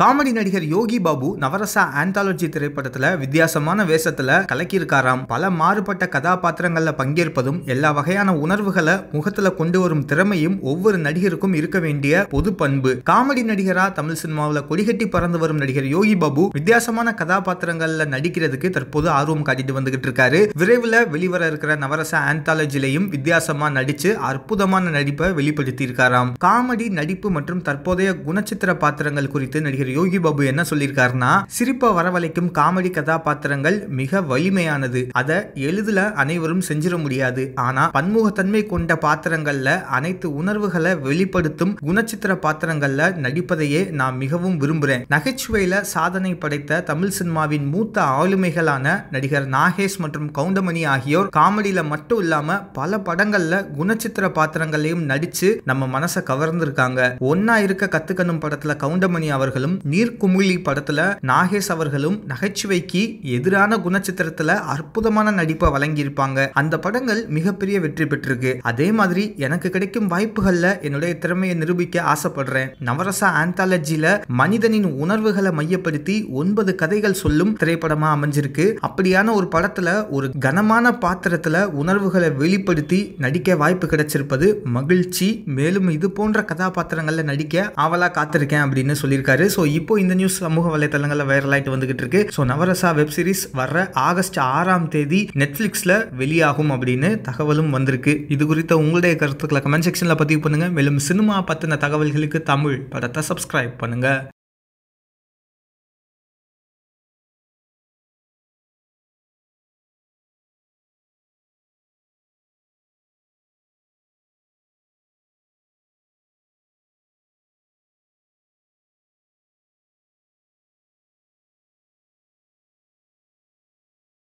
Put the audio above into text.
comedy நடிகர் யோகி Babu Navarasa anthology திரைப்படத்துல வித்தியாசமான வேஷத்துல கலக்கியிருக்காராம் பல மாறுபட்ட கதாபாத்திரங்கள்ல பங்கேற்பதும் எல்லா வகையான உணர்வுகளை முகத்துல கொண்டு வரும் திறமையும் ஒவ்வொரு நடிகருக்கும் இருக்க வேண்டிய பொது பண்பு காமெடி நடிகரா தமிழ் சினிமாவில் கொடிகட்டி பறந்து வரும் நடிகர் யோகி பாபு வித்தியாசமான கதாபாத்திரங்கள்ல நடிக்கிறதுக்கு தற்போது ஆர்வம் காட்டிட்டு வந்துகிட்டு இருக்காரு விரைவில் வெளிவர இருக்கிற நவரசா ஆந்தாலஜிலையும் வித்தியாசமா நடிச்சு அற்புதமான நடிப்பை வெளிப்படுத்தி இருக்காராம் காமெடி நடிப்பு மற்றும் தற்போதைய குணச்சித்திர பாத்திரங்கள் குறித்து நடிகர் நடிகர் யோகி பாபு என்ன சொல்லியிருக்காருன்னா சிரிப்ப வரவழைக்கும் காமெடி கதாபாத்திரங்கள் மிக வலிமையானது அதை எளிதில் அனைவரும் செஞ்சிட முடியாது ஆனா பன்முகத்தன்மை கொண்ட பாத்திரங்கள்ல அனைத்து உணர்வுகளை வெளிப்படுத்தும் குணச்சித்திர பாத்திரங்களில் நடிப்பதையே நான் மிகவும் விரும்புகிறேன் நகைச்சுவையில் சாதனை படைத்த தமிழ் சினிமாவின் மூத்த ஆளுமைகளான நடிகர் நாகேஷ் மற்றும் கவுண்டமணி ஆகியோர் காமெடியில மட்டும் இல்லாம பல படங்கள்ல குணச்சித்திர பாத்திரங்களையும் நடிச்சு நம்ம மனசை கவர்ந்திருக்காங்க ஒன்னா இருக்க கத்துக்கணும் படத்துல கவுண்டமணி அவர்களும் அவர்களும் நீர்க்குமிழி படத்துல நாகேஷ் அவர்களும் நகைச்சுவைக்கு எதிரான குணச்சித்திரத்துல அற்புதமான நடிப்பை வழங்கியிருப்பாங்க அந்த படங்கள் மிகப்பெரிய வெற்றி பெற்றிருக்கு அதே மாதிரி எனக்கு கிடைக்கும் வாய்ப்புகள்ல என்னுடைய திறமையை நிரூபிக்க ஆசைப்படுறேன் நவரசா ஆந்தாலஜியில மனிதனின் உணர்வுகளை மையப்படுத்தி ஒன்பது கதைகள் சொல்லும் திரைப்படமா அமைஞ்சிருக்கு அப்படியான ஒரு படத்துல ஒரு கனமான பாத்திரத்துல உணர்வுகளை வெளிப்படுத்தி நடிக்க வாய்ப்பு கிடைச்சிருப்பது மகிழ்ச்சி மேலும் இது போன்ற கதாபாத்திரங்கள்ல நடிக்க ஆவலா காத்திருக்கேன் அப்படின்னு சொல்லியிருக்காரு ஸோ இப்போ இந்த நியூஸ் சமூக வலைத்தளங்களில் வைரலாயிட்டு வந்துகிட்டு இருக்கு ஸோ நவரசா வெப் சீரிஸ் வர ஆகஸ்ட் ஆறாம் தேதி நெட்ஃப்ளிக்ஸில் வெளியாகும் அப்படின்னு தகவலும் வந்திருக்கு இது குறித்த உங்களுடைய கருத்துக்களை கமெண்ட் செக்ஷனில் பதிவு பண்ணுங்க மேலும் சினிமா பற்றின தகவல்களுக்கு தமிழ் படத்தை சப்ஸ்கிரைப் பண்ணுங்க